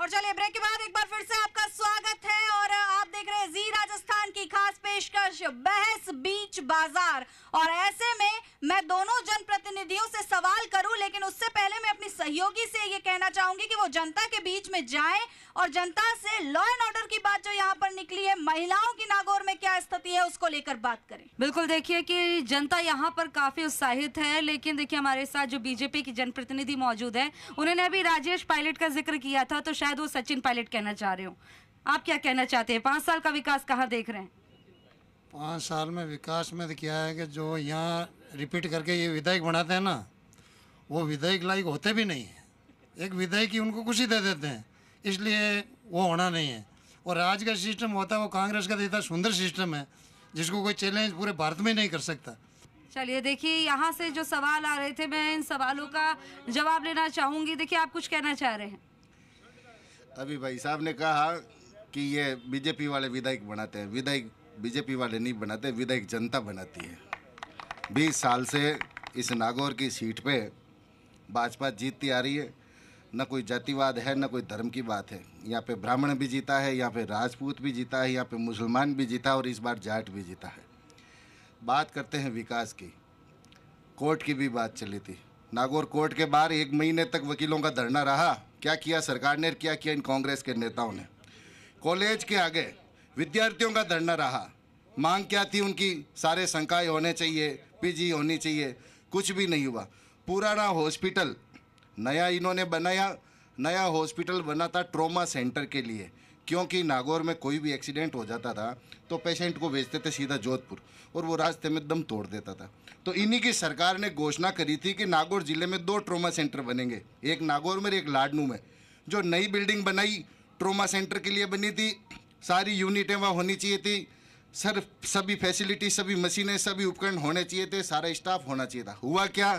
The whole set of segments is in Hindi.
और चलिए ब्रेक के बाद एक बार फिर से आपका स्वागत है और आप देख रहे हैं जी राजस्थान की खास पेशकश बहस बीच बाजार और ऐसे में मैं दोनों जनप्रतिनिधियों से सवाल करूं लेकिन उससे पहले मैं अपनी सहयोगी से ये कहना चाहूंगी कि वो जनता के बीच में जाएं और जनता से लॉ एंड ऑर्डर की बात जो यहाँ पर निकली है महिलाओं की नागौर में क्या स्थिति है उसको लेकर बात करें बिल्कुल देखिए कि जनता यहाँ पर काफी उत्साहित है लेकिन देखिए हमारे साथ जो बीजेपी की जनप्रतिनिधि मौजूद है उन्होंने अभी राजेश पायलट का जिक्र किया था तो शायद वो सचिन पायलट कहना चाह रहे हो आप क्या कहना चाहते हैं पांच साल का विकास कहाँ देख रहे हैं पाँच साल में विकास में तो क्या है कि जो यहाँ रिपीट करके ये विधायक बनाते हैं ना वो विधायक लायक होते भी नहीं हैं एक विधायक ही उनको खुशी दे देते हैं इसलिए वो होना नहीं है और आज का सिस्टम होता है वो कांग्रेस का इतना सुंदर सिस्टम है जिसको कोई चैलेंज पूरे भारत में नहीं कर सकता चलिए देखिए यहाँ से जो सवाल आ रहे थे मैं इन सवालों का जवाब लेना चाहूँगी देखिए आप कुछ कहना चाह रहे हैं अभी भाई साहब ने कहा कि ये बीजेपी वाले विधायक बनाते हैं विधायक बीजेपी वाले नहीं बनाते विधायक जनता बनाती है बीस साल से इस नागौर की सीट पे भाजपा जीतती आ रही है न कोई जातिवाद है न कोई धर्म की बात है यहाँ पे ब्राह्मण भी जीता है यहाँ पे राजपूत भी जीता है यहाँ पे मुसलमान भी जीता और इस बार जाट भी जीता है बात करते हैं विकास की कोर्ट की भी बात चली थी नागौर कोर्ट के बाहर एक महीने तक वकीलों का धरना रहा क्या किया सरकार ने क्या किया इन कांग्रेस के नेताओं ने कॉलेज के आगे विद्यार्थियों का धरना रहा मांग क्या थी उनकी सारे संकाय होने चाहिए पीजी होनी चाहिए कुछ भी नहीं हुआ पुराना हॉस्पिटल नया इन्होंने बनाया नया हॉस्पिटल बना था ट्रोमा सेंटर के लिए क्योंकि नागौर में कोई भी एक्सीडेंट हो जाता था तो पेशेंट को भेजते थे सीधा जोधपुर और वो रास्ते में दम तोड़ देता था तो इन्हीं की सरकार ने घोषणा करी थी कि नागौर ज़िले में दो ट्रोमा सेंटर बनेंगे एक नागौर में और एक लाडनू में जो नई बिल्डिंग बनाई ट्रोमा सेंटर के लिए बनी थी सारी यूनिटें वहाँ होनी चाहिए थी सर सभी फैसिलिटी सभी मशीनें सभी उपकरण होने चाहिए थे सारा स्टाफ होना चाहिए था हुआ क्या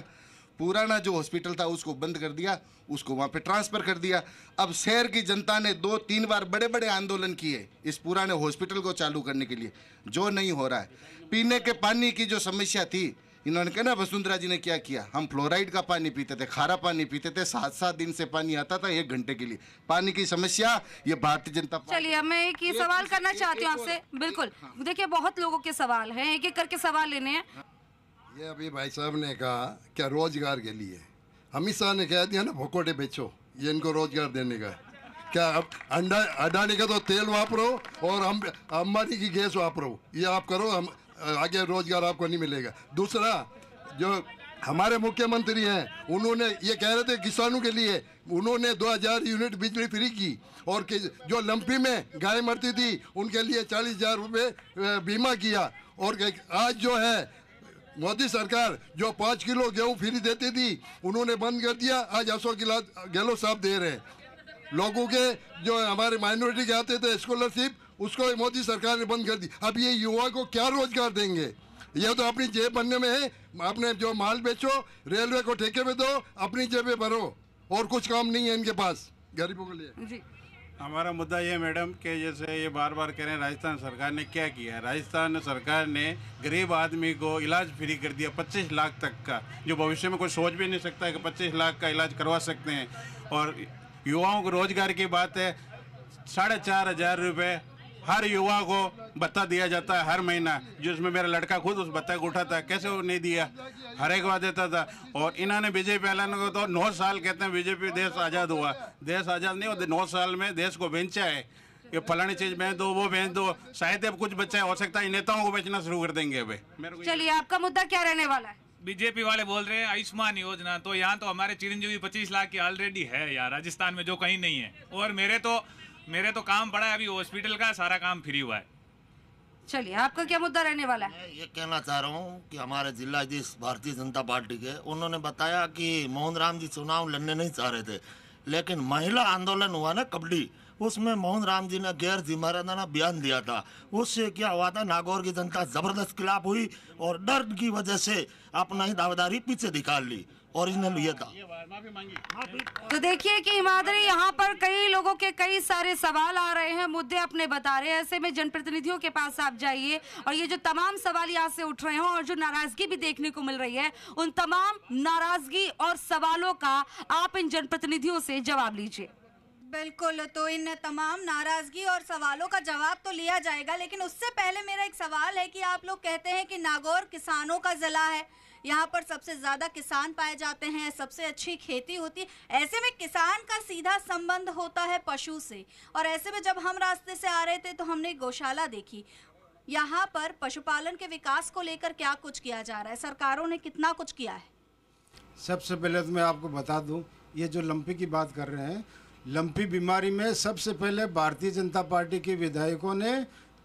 पुराना जो हॉस्पिटल था उसको बंद कर दिया उसको वहाँ पे ट्रांसफ़र कर दिया अब शहर की जनता ने दो तीन बार बड़े बड़े आंदोलन किए इस पुराने हॉस्पिटल को चालू करने के लिए जो नहीं हो रहा है पीने के पानी की जो समस्या थी इन्होंने कहा ना वसुंधरा जी ने क्या किया हम फ्लोराइड का पानी पीते थे खारा पानी पीते थे सात सात दिन से पानी आता था एक घंटे के लिए पानी की समस्या ये भारतीय जनता चलिए मैं एक ही सवाल करना चाहती हूँ आपसे बिल्कुल हाँ। देखिए बहुत लोगों के सवाल हैं एक एक करके सवाल लेने हैं ये अभी भाई साहब ने कहा क्या रोजगार के लिए अमित शाह ने कह दिया ना भोकोटे बेचो ये इनको रोजगार देने का क्या अंडा अडानी का तो तेल वापरो और हम अंबानी की गैस वापरो ये आप करो हम आगे रोजगार आपको नहीं मिलेगा दूसरा जो हमारे मुख्यमंत्री हैं उन्होंने ये कह रहे थे किसानों के लिए उन्होंने 2000 यूनिट बिजली फ्री की और कि जो लंपी में गाय मरती थी उनके लिए चालीस हजार रुपये बीमा किया और आज जो है मोदी सरकार जो पाँच किलो गेहूं फ्री देती थी उन्होंने बंद कर दिया आज अशोक गहलोत साहब दे रहे हैं लोगों के जो हमारे माइनॉरिटी के आते थे स्कॉलरशिप उसको मोदी सरकार ने बंद कर दी अब ये युवा को क्या रोजगार देंगे यह तो अपनी जेब बनने में है अपने जो माल बेचो रेलवे को ठेके में दो अपनी जेबें भरो और कुछ काम नहीं है इनके पास गरीबों के लिए हमारा मुद्दा ये मैडम कि जैसे ये बार बार कह रहे हैं राजस्थान सरकार ने क्या किया है राजस्थान सरकार ने गरीब आदमी को इलाज फ्री कर दिया 25 लाख तक का जो भविष्य में कोई सोच भी नहीं सकता है कि 25 लाख का इलाज करवा सकते हैं और युवाओं को रोजगार की बात है साढ़े चार हज़ार रुपये हर युवा को भत्ता दिया जाता है हर महीना जिसमें मेरा लड़का खुद उस भत्ता को उठाता है कैसे वो नहीं दिया हर एक बार देता था और इन्होंने बीजेपी वालों को तो नौ साल कहते हैं बीजेपी देश आज़ाद हुआ देश आज़ाद नहीं होते नौ साल में देश को बेचा है ये फलानी चीज बेच दो वो बेच दो शायद अब कुछ बच्चा हो सकता है नेताओं को बेचना शुरू कर देंगे अभी चलिए आपका मुद्दा क्या रहने वाला है बीजेपी वाले बोल रहे हैं आयुष्मान योजना तो यहाँ तो हमारे चिरंजीवी पच्चीस लाख की ऑलरेडी है यार राजस्थान में जो कहीं नहीं है और मेरे तो मेरे तो काम पड़ा है अभी हॉस्पिटल का सारा काम फ्री हुआ है चलिए आपका क्या मुद्दा रहने वाला है ये कहना चाह रहा हूँ कि हमारे जिला जिलाधीश भारतीय जनता पार्टी के उन्होंने बताया कि मोहन राम जी चुनाव लड़ने नहीं चाह रहे थे लेकिन महिला आंदोलन हुआ ना कबड्डी उसमें मोहन राम जी ने गैर जिम्मेदाराना बयान दिया था उससे क्या हुआ था नागौर की जनता जबरदस्त खिलाफ हुई और डर की वजह से अपना ही दावेदारी पीछे निकाल ली ओरिजिनल ये था तो देखिए कि हिमादरी यहाँ पर कई लोगों के कई सारे सवाल आ रहे हैं मुद्दे अपने बता रहे हैं ऐसे में जनप्रतिनिधियों के पास आप जाइए और ये जो तमाम सवाल यहाँ से उठ रहे हैं और जो नाराजगी भी देखने को मिल रही है उन तमाम नाराजगी और सवालों का आप इन जनप्रतिनिधियों से जवाब लीजिए बिल्कुल तो इन तमाम नाराजगी और सवालों का जवाब तो लिया जाएगा लेकिन उससे पहले मेरा एक सवाल है कि आप लोग कहते हैं कि नागौर किसानों का ज़िला है यहाँ पर सबसे ज़्यादा किसान पाए जाते हैं सबसे अच्छी खेती होती है ऐसे में किसान का सीधा संबंध होता है पशु से और ऐसे में जब हम रास्ते से आ रहे थे तो हमने गौशाला देखी यहाँ पर पशुपालन के विकास को लेकर क्या कुछ किया जा रहा है सरकारों ने कितना कुछ किया है सबसे पहले तो मैं आपको बता दूं ये जो लंपी की बात कर रहे हैं लंपी बीमारी में सबसे पहले भारतीय जनता पार्टी के विधायकों ने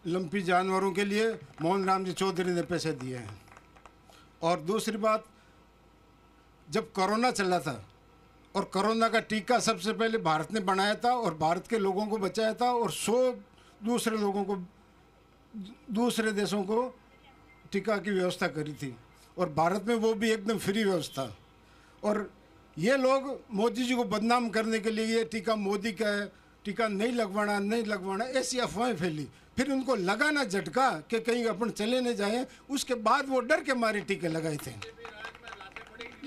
लंपी जानवरों के लिए मोहन राम जी चौधरी ने पैसे दिए हैं और दूसरी बात जब कोरोना चला था और कोरोना का टीका सबसे पहले भारत ने बनाया था और भारत के लोगों को बचाया था और सौ दूसरे लोगों को दूसरे देशों को टीका की व्यवस्था करी थी और भारत में वो भी एकदम फ्री व्यवस्था और ये लोग मोदी जी को बदनाम करने के लिए ये टीका मोदी का है टीका नहीं लगवाना नहीं लगवाना ऐसी अफवाहें फैली फिर उनको लगाना झटका कि कहीं अपन चले न जाए उसके बाद वो डर के मारे टीके लगाए थे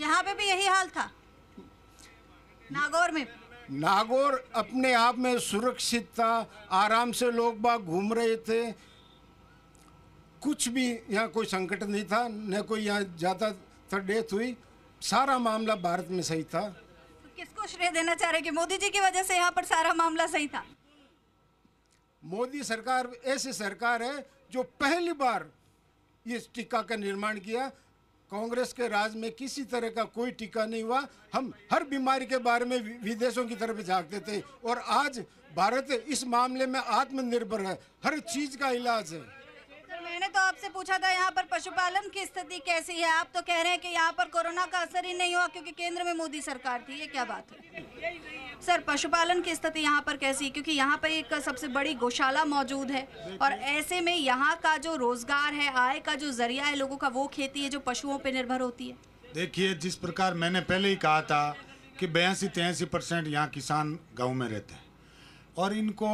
यहाँ पे भी यही हाल था नागौर में नागौर अपने आप में सुरक्षित था आराम से लोग बाग घूम रहे थे कुछ भी यहाँ कोई संकट नहीं था न कोई यहाँ ज़्यादा डेथ हुई सारा मामला भारत में सही था तो किसको श्रेय देना चाह रहे कि मोदी जी की वजह से यहाँ पर सारा मामला सही था मोदी सरकार ऐसी सरकार है जो पहली बार इस टीका का निर्माण किया कांग्रेस के राज में किसी तरह का कोई टीका नहीं हुआ हम हर बीमारी के बारे में विदेशों की तरफ झाँकते थे और आज भारत इस मामले में आत्मनिर्भर है हर चीज़ का इलाज है मैंने तो आपसे पूछा था यहाँ पर पशुपालन की स्थिति कैसी है आप तो कह रहे हैं कि यहाँ पर कोरोना का असर ही नहीं हुआ क्योंकि केंद्र में मोदी सरकार थी ये क्या बात है सर पशुपालन की स्थिति यहाँ पर कैसी क्योंकि यहाँ पर एक सबसे बड़ी गौशाला मौजूद है और ऐसे में यहाँ का जो रोजगार है आय का जो जरिया है लोगों का वो खेती है जो पशुओं पर निर्भर होती है देखिए जिस प्रकार मैंने पहले ही कहा था कि बयासी तेयासी परसेंट यहाँ किसान गाँव में रहते हैं और इनको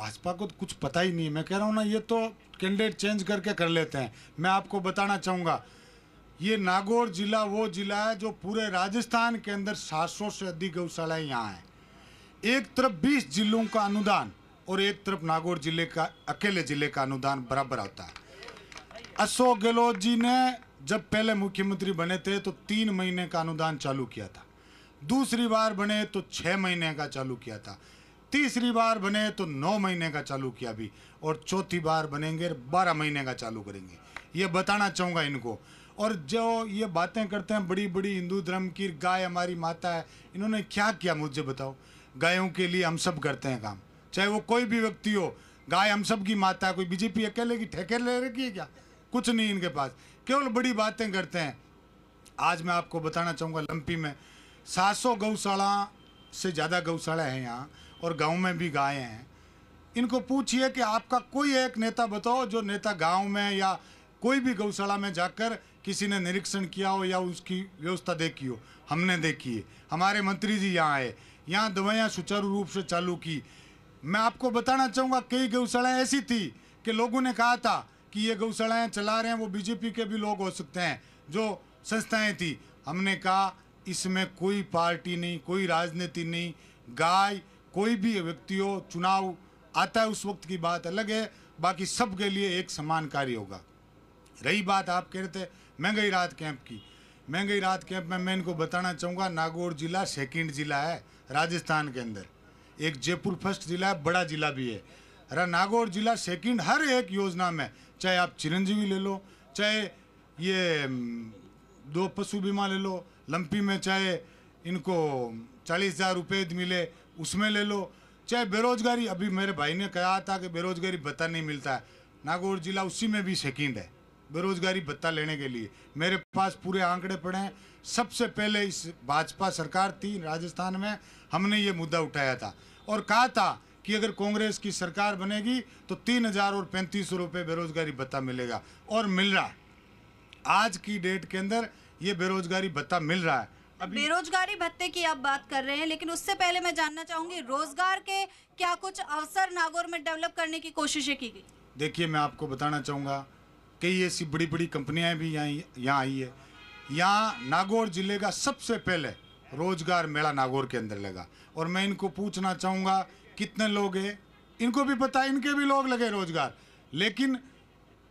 भाजपा को तो कुछ पता ही नहीं है मैं कह रहा हूँ ना ये तो कैंडिडेट चेंज करके कर लेते हैं मैं आपको बताना चाहूँगा ये नागौर जिला वो जिला है जो पूरे राजस्थान के अंदर सात से अधिक गौशालाएँ यहाँ हैं एक तरफ 20 जिलों का अनुदान और एक तरफ नागौर जिले का अकेले जिले का अनुदान बराबर होता है अशोक गहलोत जी ने जब पहले मुख्यमंत्री बने थे तो तीन महीने का अनुदान चालू किया था दूसरी बार बने तो छः महीने का चालू किया था तीसरी बार बने तो नौ महीने का चालू किया अभी और चौथी बार बनेंगे बारह महीने का चालू करेंगे ये बताना चाहूँगा इनको और जो ये बातें करते हैं बड़ी बड़ी हिंदू धर्म की गाय हमारी माता है इन्होंने क्या किया मुझे बताओ गायों के लिए हम सब करते हैं काम चाहे वो कोई भी व्यक्ति हो गाय हम सब की माता है कोई बीजेपी अकेले की ठेके ले रखी है क्या कुछ नहीं इनके पास केवल बड़ी बातें करते हैं आज मैं आपको बताना चाहूँगा लंपी में सौ गौशाला से ज़्यादा गौशाला है यहाँ और गांव में भी गाय हैं इनको पूछिए कि आपका कोई एक नेता बताओ जो नेता गांव में या कोई भी गौशाला में जाकर किसी ने निरीक्षण किया हो या उसकी व्यवस्था देखी हो हमने देखी है हमारे मंत्री जी यहाँ आए यहाँ दवाइयाँ सुचारू रूप से चालू की मैं आपको बताना चाहूँगा कई गौशालाएँ ऐसी थी कि लोगों ने कहा था कि ये गौशालाएँ चला रहे हैं वो बीजेपी के भी लोग हो सकते हैं जो संस्थाएँ थी हमने कहा इसमें कोई पार्टी नहीं कोई राजनीति नहीं गाय कोई भी व्यक्ति हो चुनाव आता है उस वक्त की बात अलग है बाकी सब के लिए एक समान कार्य होगा रही बात आप कह रहे थे महंगाई राहत कैंप की महंगाई राहत कैंप में मैं इनको बताना चाहूँगा नागौर जिला सेकेंड जिला है राजस्थान के अंदर एक जयपुर फर्स्ट जिला है बड़ा जिला भी है नागौर जिला सेकेंड हर एक योजना में चाहे आप चिरंजीवी ले लो चाहे ये दो पशु बीमा ले लो लंपी में चाहे इनको चालीस हज़ार रुपये मिले उसमें ले लो चाहे बेरोजगारी अभी मेरे भाई ने कहा था कि बेरोजगारी भत्ता नहीं मिलता है नागौर जिला उसी में भी सेकेंड है बेरोजगारी भत्ता लेने के लिए मेरे पास पूरे आंकड़े पड़े हैं सबसे पहले इस भाजपा सरकार थी राजस्थान में हमने ये मुद्दा उठाया था और कहा था कि अगर कांग्रेस की सरकार बनेगी तो तीन हजार और पैंतीस सौ रुपये बेरोजगारी भत्ता मिलेगा और मिल रहा आज की डेट के अंदर ये बेरोजगारी भत्ता मिल रहा है बेरोजगारी भत्ते की आप बात कर रहे हैं लेकिन उससे पहले मैं जानना चाहूंगी रोजगार के क्या कुछ अवसर नागौर में डेवलप करने की कोशिशें की गई देखिए मैं आपको बताना चाहूंगा कई ऐसी बड़ी बड़ी कंपनियां भी यहाँ आई है यहाँ नागौर जिले का सबसे पहले रोजगार मेला नागौर के अंदर लगा और मैं इनको पूछना चाहूंगा कितने लोग है इनको भी पता है इनके भी लोग लगे रोजगार लेकिन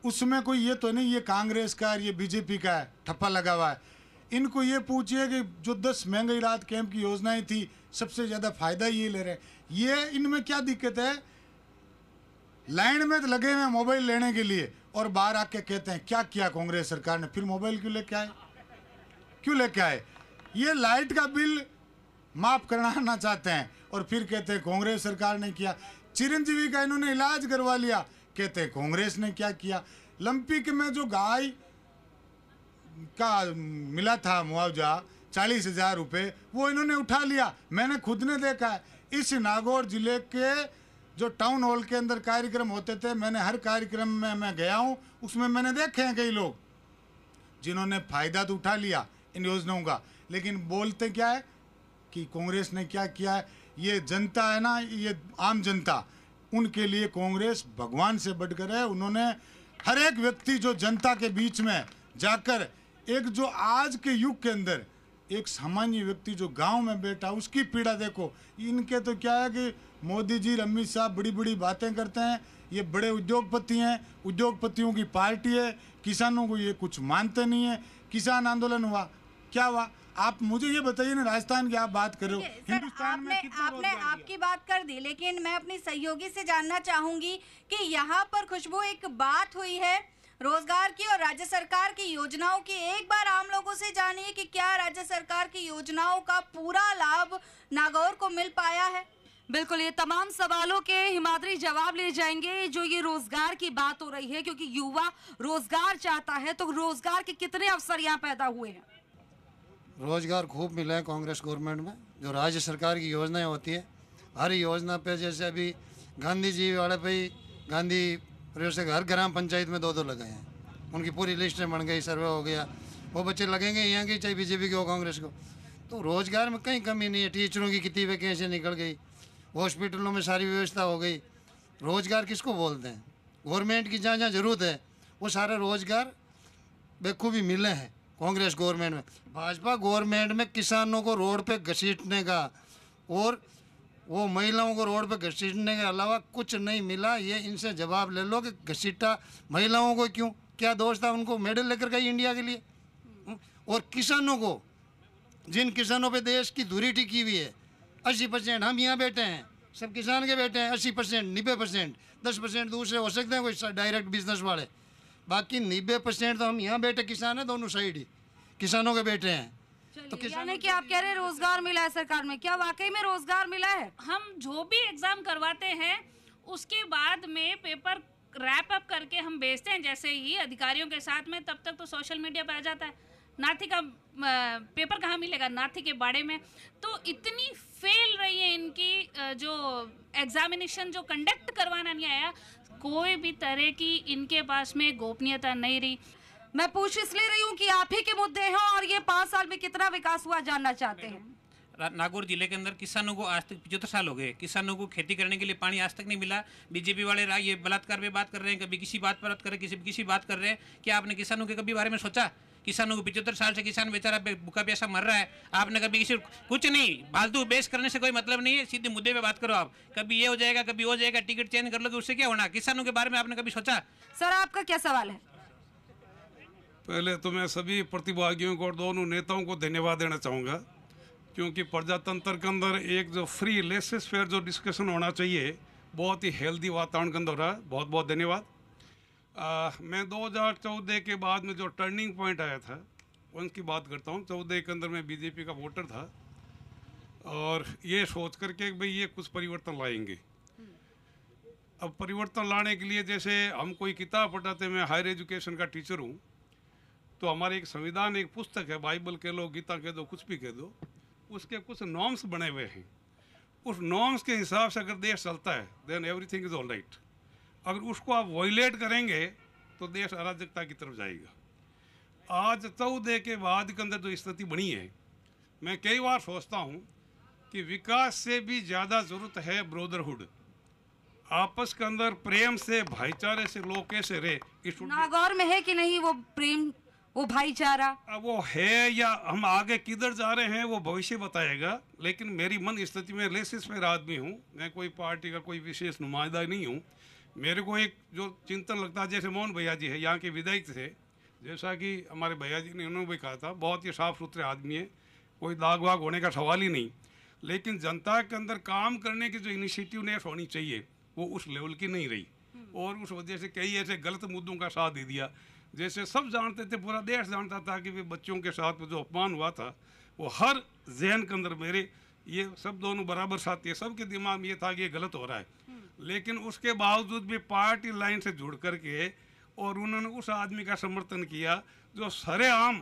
उसमें कोई ये तो नहीं ये कांग्रेस का है ये बीजेपी का है ठप्पा लगा हुआ है इनको ये पूछिए कि जो दस महंगाई राहत कैंप की योजनाएं थी सबसे ज़्यादा फायदा ये ले रहे हैं ये इनमें क्या दिक्कत है लाइन में तो लगे हुए मोबाइल लेने के लिए और बाहर आके कहते हैं क्या किया कांग्रेस सरकार ने फिर मोबाइल क्यों लेके आए क्यों लेके आए ये लाइट का बिल माफ कराना चाहते हैं और फिर कहते हैं कांग्रेस सरकार ने किया चिरंजीवी का इन्होंने इलाज करवा लिया कहते हैं कांग्रेस ने क्या किया लंपिक में जो गाय का मिला था मुआवजा चालीस हजार रुपये वो इन्होंने उठा लिया मैंने खुद ने देखा है इस नागौर जिले के जो टाउन हॉल के अंदर कार्यक्रम होते थे मैंने हर कार्यक्रम में मैं गया हूँ उसमें मैंने देखे हैं कई लोग जिन्होंने फ़ायदा तो उठा लिया इन योजनाओं का लेकिन बोलते क्या है कि कांग्रेस ने क्या किया है ये जनता है ना ये आम जनता उनके लिए कांग्रेस भगवान से बढ़कर है उन्होंने हर एक व्यक्ति जो जनता के बीच में जाकर एक जो आज के युग के अंदर एक सामान्य व्यक्ति जो गांव में बैठा उसकी पीड़ा देखो इनके तो क्या है कि मोदी जी अमित शाह बड़ी बड़ी बातें करते हैं ये बड़े उद्योगपति हैं उद्योगपतियों की पार्टी है किसानों को ये कुछ मानते नहीं है किसान आंदोलन हुआ क्या हुआ आप मुझे ये बताइए ना राजस्थान की आप बात कर रहे हो हिंदुस्तान में आपने आपकी बात कर दी लेकिन मैं अपनी सहयोगी से जानना चाहूंगी कि यहाँ पर खुशबू एक बात हुई है रोजगार की और राज्य सरकार की योजनाओं की एक बार आम लोगों से जानिए कि क्या राज्य सरकार की योजनाओं का पूरा लाभ नागौर को मिल पाया है बिल्कुल ये तमाम सवालों के हिमाद्री जवाब ले जाएंगे जो ये रोजगार की बात हो रही है क्योंकि युवा रोजगार चाहता है तो रोजगार के कितने अवसर यहाँ पैदा हुए हैं रोजगार खूब मिले हैं कांग्रेस गवर्नमेंट में जो राज्य सरकार की योजनाएं होती है हर योजना पे जैसे अभी गांधी जी वाले पे गांधी प्रयोग हर ग्राम पंचायत में दो दो लगे हैं उनकी पूरी लिस्ट बन गई सर्वे हो गया वो बच्चे लगेंगे यहाँ के चाहे बीजेपी के हो कांग्रेस को तो रोज़गार में कहीं कमी नहीं है टीचरों की कितनी वैकेंसी निकल गई हॉस्पिटलों में सारी व्यवस्था हो गई रोज़गार किसको बोलते हैं गवर्नमेंट की जहाँ जहाँ ज़रूरत है वो सारे रोज़गार बेखूबी मिले हैं कांग्रेस गवर्नमेंट में भाजपा गवर्नमेंट में किसानों को रोड पे घसीटने का और वो महिलाओं को रोड पे घसीटने के अलावा कुछ नहीं मिला ये इनसे जवाब ले लो कि घसीटा महिलाओं को क्यों क्या दोष था उनको मेडल लेकर गई इंडिया के लिए हम्म? और किसानों को जिन किसानों पे देश की धूरी टिकी हुई है अस्सी परसेंट हम यहाँ बैठे हैं सब किसान के बैठे हैं अस्सी परसेंट नब्बे परसेंट दस परसेंट दूसरे हो सकते हैं कोई डायरेक्ट बिजनेस वाले बाकी नब्बे परसेंट तो हम यहाँ बैठे किसान हैं दोनों साइड ही किसानों के बैठे हैं तो यानी कि आप कह रहे हैं रोजगार मिला है सरकार में क्या वाकई में रोजगार मिला है हम जो भी एग्जाम करवाते हैं उसके बाद में पेपर रैप अप करके हम भेजते हैं जैसे ही अधिकारियों के साथ में तब तक तो सोशल मीडिया पर आ जाता है नाथी का पेपर कहाँ मिलेगा नाथी के बारे में तो इतनी फेल रही है इनकी जो एग्जामिनेशन जो कंडक्ट करवाना नहीं आया कोई भी तरह की इनके पास में गोपनीयता नहीं रही मैं पूछ इसलिए रही हूँ कि आप ही के मुद्दे हैं और ये पाँच साल में कितना विकास हुआ जानना चाहते हैं नागौर जिले के अंदर किसानों को आज तक पचहत्तर साल हो गए किसानों को खेती करने के लिए पानी आज तक नहीं मिला बीजेपी वाले राय ये बलात्कार पे बात कर रहे हैं कभी किसी बात पर बात कर रहे किसी किसी बात कर रहे हैं क्या आपने किसानों के कभी बारे में सोचा किसानों को पिछहत्तर साल से किसान बेचारा भूखा प्यासा मर रहा है आपने कभी किसी कुछ नहीं फालतू बेस करने से कोई मतलब नहीं है सीधे मुद्दे पे बात करो आप कभी ये हो जाएगा कभी हो जाएगा टिकट चेंज कर लोगे उससे क्या होना किसानों के बारे में आपने कभी सोचा सर आपका क्या सवाल है पहले तो मैं सभी प्रतिभागियों को और दोनों नेताओं को धन्यवाद देना चाहूँगा क्योंकि प्रजातंत्र के अंदर एक जो फ्री लेसेस फेयर जो डिस्कशन होना चाहिए बहुत ही हेल्दी वातावरण के अंदर रहा बहुत बहुत धन्यवाद मैं 2014 के बाद में जो टर्निंग पॉइंट आया था उनकी बात करता हूँ चौदह के अंदर मैं बीजेपी का वोटर था और ये सोच करके भाई ये कुछ परिवर्तन लाएंगे अब परिवर्तन लाने के लिए जैसे हम कोई किताब पढ़ाते मैं हायर एजुकेशन का टीचर हूँ तो हमारे एक संविधान एक पुस्तक है बाइबल कह लो गीता कह दो कुछ भी कह दो उसके कुछ नॉर्म्स बने हुए हैं उस नॉर्म्स के हिसाब से अगर देश चलता है then everything is all right अगर उसको आप वॉयलेट करेंगे तो देश अराजकता की तरफ जाएगा आज चौदह के बाद के अंदर जो स्थिति बनी है मैं कई बार सोचता हूँ कि विकास से भी ज़्यादा ज़रूरत है ब्रोदरहुड आपस के अंदर प्रेम से भाईचारे से लोग कैसे रहे नागौर में है कि नहीं वो प्रेम वो भाईचारा वो है या हम आगे किधर जा रहे हैं वो भविष्य बताएगा लेकिन मेरी मन स्थिति में लेसिस में आदमी हूँ मैं कोई पार्टी का कोई विशेष नुमाइंदा नहीं हूँ मेरे को एक जो चिंतन लगता है जैसे मोहन भैया जी है यहाँ के विधायक थे जैसा कि हमारे भैया जी ने उन्होंने भी कहा था बहुत ही साफ सुथरे आदमी है कोई दाग वाग होने का सवाल ही नहीं लेकिन जनता के अंदर काम करने की जो इनिशिएटिवनेस होनी चाहिए वो उस लेवल की नहीं रही हम्म। और उस वजह से कई ऐसे गलत मुद्दों का साथ दे दिया जैसे सब जानते थे पूरा देश जानता था कि बच्चों के साथ जो अपमान हुआ था वो हर जहन के अंदर मेरे ये सब दोनों बराबर साथी है सबके दिमाग में ये था कि ये गलत हो रहा है हम्म। लेकिन उसके बावजूद भी पार्टी लाइन से जुड़ करके और उन्होंने उस आदमी का समर्थन किया जो सरेआम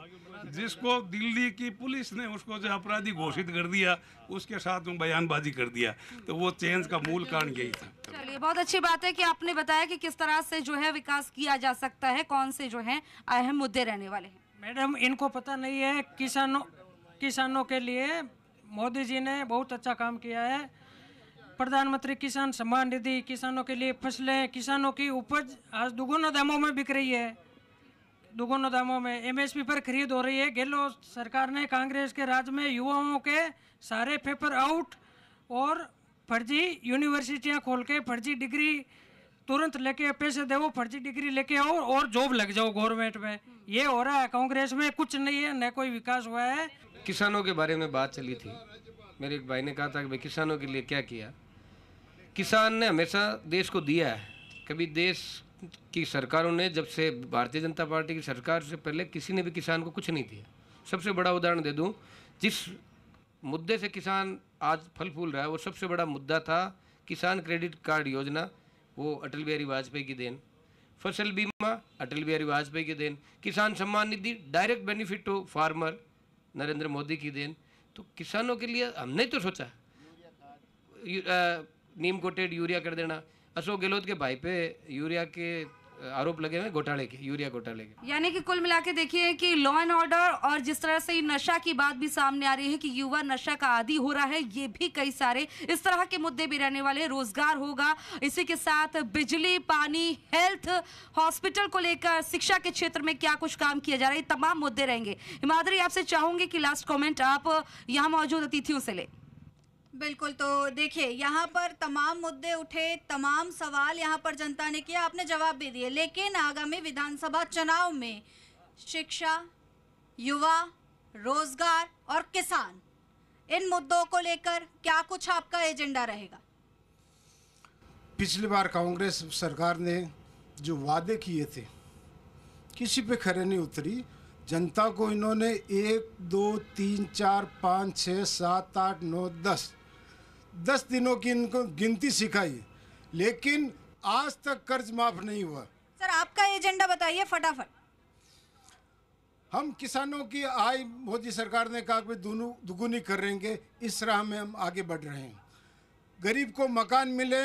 जिसको दिल्ली की पुलिस ने उसको जो अपराधी घोषित कर दिया उसके साथ में बयानबाजी कर दिया तो वो चेंज का मूल कारण यही था चलिए बहुत अच्छी बात है कि आपने बताया कि किस तरह से जो है विकास किया जा सकता है कौन से जो है अहम मुद्दे रहने वाले हैं मैडम इनको पता नहीं है किसानों किसानों के लिए मोदी जी ने बहुत अच्छा काम किया है प्रधानमंत्री किसान सम्मान निधि किसानों के लिए फसलें किसानों की उपज आज दुगुना दामों में बिक रही है दुगुनों दामों में एमएसपी पर खरीद हो रही है गहलोत सरकार ने कांग्रेस के राज में युवाओं के सारे पेपर आउट और फर्जी यूनिवर्सिटियां खोल के फर्जी डिग्री तुरंत लेके पैसे दे वो फर्जी डिग्री लेके आओ और जॉब लग जाओ गवर्नमेंट में ये हो रहा है कांग्रेस में कुछ नहीं है न कोई विकास हुआ है किसानों के बारे में बात चली थी मेरे एक भाई ने कहा था कि भाई किसानों के लिए क्या किया किसान ने हमेशा देश को दिया है कभी देश की सरकारों ने जब से भारतीय जनता पार्टी की सरकार से पहले किसी ने भी किसान को कुछ नहीं दिया सबसे बड़ा उदाहरण दे दूं जिस मुद्दे से किसान आज फल फूल रहा है वो सबसे बड़ा मुद्दा था किसान क्रेडिट कार्ड योजना वो अटल बिहारी वाजपेयी की देन फसल बीमा अटल बिहारी वाजपेयी की देन किसान सम्मान निधि direct benefit to farmer Narendra Modi की देन तो किसानों के लिए हमने तो सोचा नीम कोटेड यूरिया कर देना अशोक गहलोत के भाई पे यूरिया के आरोप लगे हुए घोटाले के यूरिया घोटाले के यानी कि कुल मिला के देखिए कि लॉ एंड ऑर्डर और जिस तरह से नशा की बात भी सामने आ रही है कि युवा नशा का आदि हो रहा है ये भी कई सारे इस तरह के मुद्दे भी रहने वाले रोजगार होगा इसी के साथ बिजली पानी हेल्थ हॉस्पिटल को लेकर शिक्षा के क्षेत्र में क्या कुछ काम किया जा रहा है तमाम मुद्दे रहेंगे हिमाद्री आपसे चाहूंगी की लास्ट कॉमेंट आप यहाँ मौजूद अतिथियों से ले बिल्कुल तो देखिए यहाँ पर तमाम मुद्दे उठे तमाम सवाल यहाँ पर जनता ने किया आपने जवाब भी दिए लेकिन आगामी विधानसभा चुनाव में शिक्षा युवा रोजगार और किसान इन मुद्दों को लेकर क्या कुछ आपका एजेंडा रहेगा पिछली बार कांग्रेस सरकार ने जो वादे किए थे किसी पे खरे नहीं उतरी जनता को इन्होंने एक दो तीन चार पाँच छः सात आठ नौ दस दस दिनों की इनको गिनती सिखाई लेकिन आज तक कर्ज माफ नहीं हुआ सर आपका एजेंडा बताइए फटाफट हम किसानों की आय मोदी सरकार ने कहा कि दोनों दुगुनी करेंगे इस राह में हम आगे बढ़ रहे हैं गरीब को मकान मिले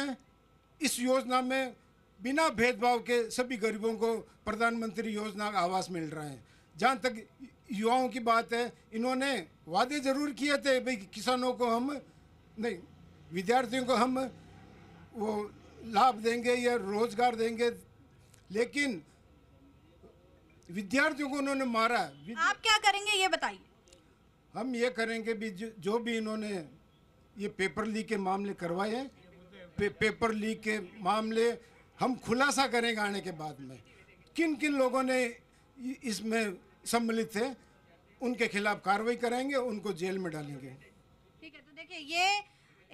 इस योजना में बिना भेदभाव के सभी गरीबों को प्रधानमंत्री योजना का आवास मिल रहा है जहाँ तक युवाओं की बात है इन्होंने वादे जरूर किए थे भाई किसानों को हम नहीं विद्यार्थियों को हम वो लाभ देंगे या रोजगार देंगे लेकिन विद्यार्थियों को उन्होंने मारा आप क्या करेंगे ये बताइए हम ये करेंगे भी जो, भी इन्होंने ये पेपर लीक के मामले करवाए हैं पे, पेपर लीक के मामले हम खुलासा करेंगे आने के बाद में किन किन लोगों ने इसमें सम्मिलित थे उनके खिलाफ कार्रवाई करेंगे उनको जेल में डालेंगे ठीक है तो देखिए ये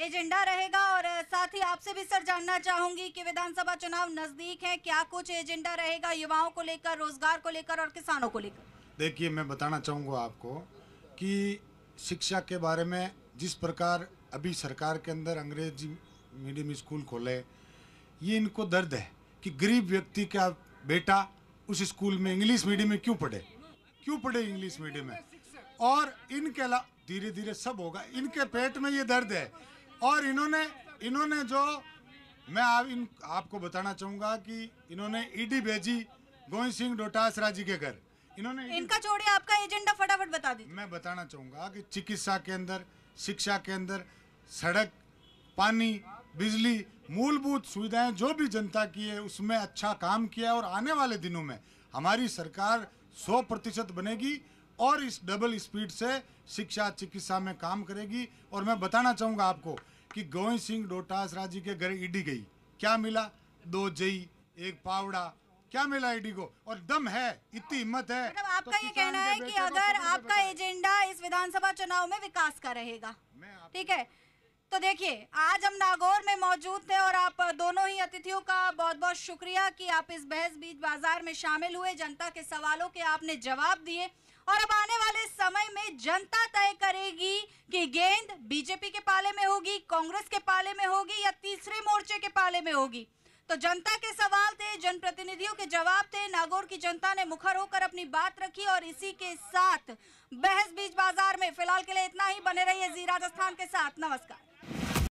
एजेंडा रहेगा और साथ ही आपसे भी सर जानना चाहूंगी कि विधानसभा चुनाव नजदीक है क्या कुछ एजेंडा रहेगा युवाओं को लेकर रोजगार को लेकर और किसानों को लेकर देखिए मैं बताना चाहूंगा आपको कि शिक्षा के बारे में जिस प्रकार अभी सरकार के अंदर अंग्रेजी मीडियम स्कूल खोले ये इनको दर्द है कि गरीब व्यक्ति का बेटा उस स्कूल में इंग्लिश मीडियम में क्यों पढ़े क्यों पढ़े इंग्लिश मीडियम में और इनके अलावा धीरे धीरे सब होगा इनके पेट में ये दर्द है और इन्होंने इन्होंने जो मैं आप इन आपको बताना चाहूंगा कि इन्होंने ईडी e भेजी गोविंद सिंह डोटासरा जी के घर इन्होंने e इनका छोड़े आपका एजेंडा फटाफट बता दी मैं बताना चाहूंगा कि चिकित्सा के अंदर शिक्षा के अंदर सड़क पानी बिजली मूलभूत सुविधाएं जो भी जनता की है उसमें अच्छा काम किया और आने वाले दिनों में हमारी सरकार सौ प्रतिशत बनेगी और इस डबल स्पीड से शिक्षा चिकित्सा में काम करेगी और मैं बताना चाहूँगा आपको कि गोविंद सिंह डोटासरा जी के घर ईडी गई क्या मिला दो जई एक पावड़ा क्या मिला ईडी को और दम है इतनी हिम्मत है मतलब आपका तो ये कहना है कि अगर आपका एजेंडा इस विधानसभा चुनाव में विकास का रहेगा ठीक है तो देखिए आज हम नागौर में मौजूद थे और आप दोनों ही अतिथियों का बहुत बहुत शुक्रिया कि आप इस बहस बीच बाजार में शामिल हुए जनता के सवालों के आपने जवाब दिए और अब आने वाले समय में जनता तय करेगी कि गेंद बीजेपी के पाले में होगी कांग्रेस के पाले में होगी या तीसरे मोर्चे के पाले में होगी तो जनता के सवाल थे जनप्रतिनिधियों के जवाब थे नागौर की जनता ने मुखर होकर अपनी बात रखी और इसी के साथ बहस बीज बाजार में फिलहाल के लिए इतना ही बने रहिए जी राजस्थान के साथ नमस्कार